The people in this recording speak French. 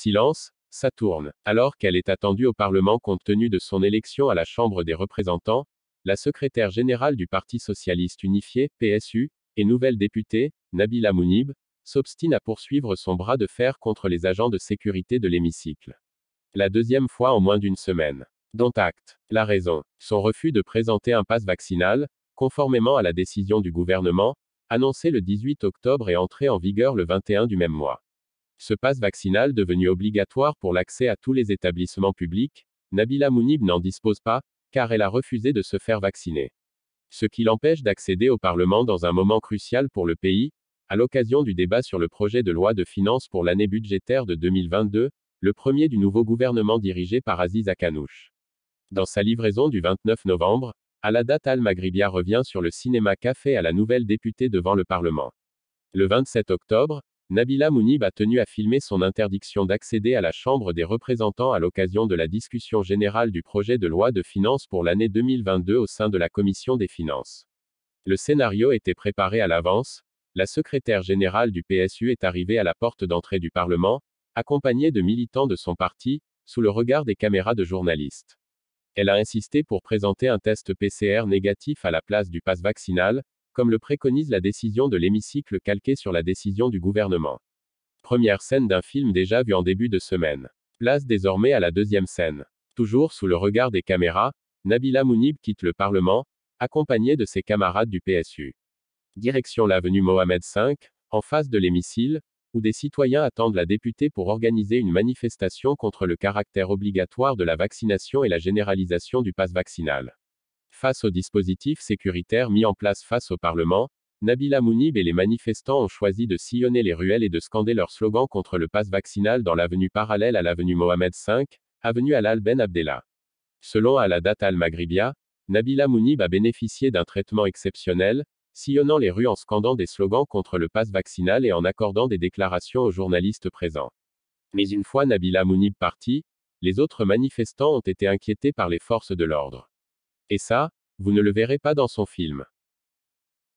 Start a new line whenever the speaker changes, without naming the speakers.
Silence, tourne. Alors qu'elle est attendue au Parlement compte tenu de son élection à la Chambre des représentants, la secrétaire générale du Parti socialiste unifié, PSU, et nouvelle députée, Nabila Mounib, s'obstine à poursuivre son bras de fer contre les agents de sécurité de l'hémicycle. La deuxième fois en moins d'une semaine. Dont acte. La raison. Son refus de présenter un passe vaccinal, conformément à la décision du gouvernement, annoncée le 18 octobre et entrée en vigueur le 21 du même mois. Ce passe vaccinal devenu obligatoire pour l'accès à tous les établissements publics, Nabila Mounib n'en dispose pas, car elle a refusé de se faire vacciner. Ce qui l'empêche d'accéder au Parlement dans un moment crucial pour le pays, à l'occasion du débat sur le projet de loi de finances pour l'année budgétaire de 2022, le premier du nouveau gouvernement dirigé par Aziz Akanouche. Dans sa livraison du 29 novembre, date Al-Maghribia revient sur le cinéma café à la nouvelle députée devant le Parlement. Le 27 octobre, Nabila Mounib a tenu à filmer son interdiction d'accéder à la Chambre des représentants à l'occasion de la discussion générale du projet de loi de finances pour l'année 2022 au sein de la Commission des finances. Le scénario était préparé à l'avance, la secrétaire générale du PSU est arrivée à la porte d'entrée du Parlement, accompagnée de militants de son parti, sous le regard des caméras de journalistes. Elle a insisté pour présenter un test PCR négatif à la place du passe vaccinal, comme le préconise la décision de l'hémicycle calquée sur la décision du gouvernement. Première scène d'un film déjà vu en début de semaine. Place désormais à la deuxième scène. Toujours sous le regard des caméras, Nabila Mounib quitte le Parlement, accompagnée de ses camarades du PSU. Direction l'avenue Mohamed V, en face de l'hémicycle, où des citoyens attendent la députée pour organiser une manifestation contre le caractère obligatoire de la vaccination et la généralisation du passe vaccinal. Face au dispositif sécuritaire mis en place face au Parlement, Nabila Mounib et les manifestants ont choisi de sillonner les ruelles et de scander leur slogan contre le pass vaccinal dans l'avenue parallèle à l'avenue Mohamed V, avenue Al-Al Ben Selon Al-Adat Al-Maghribia, Nabila Mounib a bénéficié d'un traitement exceptionnel, sillonnant les rues en scandant des slogans contre le pass vaccinal et en accordant des déclarations aux journalistes présents. Mais une fois Nabila Mounib parti, les autres manifestants ont été inquiétés par les forces de l'ordre. Et ça, vous ne le verrez pas dans son film.